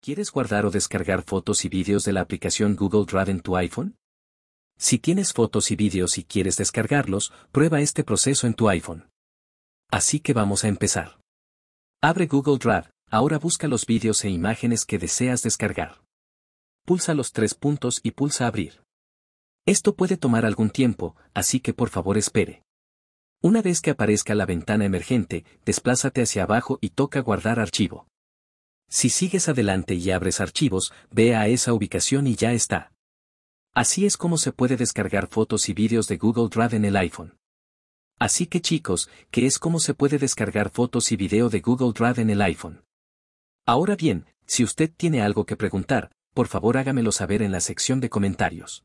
¿Quieres guardar o descargar fotos y vídeos de la aplicación Google Drive en tu iPhone? Si tienes fotos y vídeos y quieres descargarlos, prueba este proceso en tu iPhone. Así que vamos a empezar. Abre Google Drive, ahora busca los vídeos e imágenes que deseas descargar. Pulsa los tres puntos y pulsa Abrir. Esto puede tomar algún tiempo, así que por favor espere. Una vez que aparezca la ventana emergente, desplázate hacia abajo y toca Guardar archivo. Si sigues adelante y abres archivos, ve a esa ubicación y ya está. Así es como se puede descargar fotos y vídeos de Google Drive en el iPhone. Así que chicos, que es como se puede descargar fotos y video de Google Drive en el iPhone. Ahora bien, si usted tiene algo que preguntar, por favor hágamelo saber en la sección de comentarios.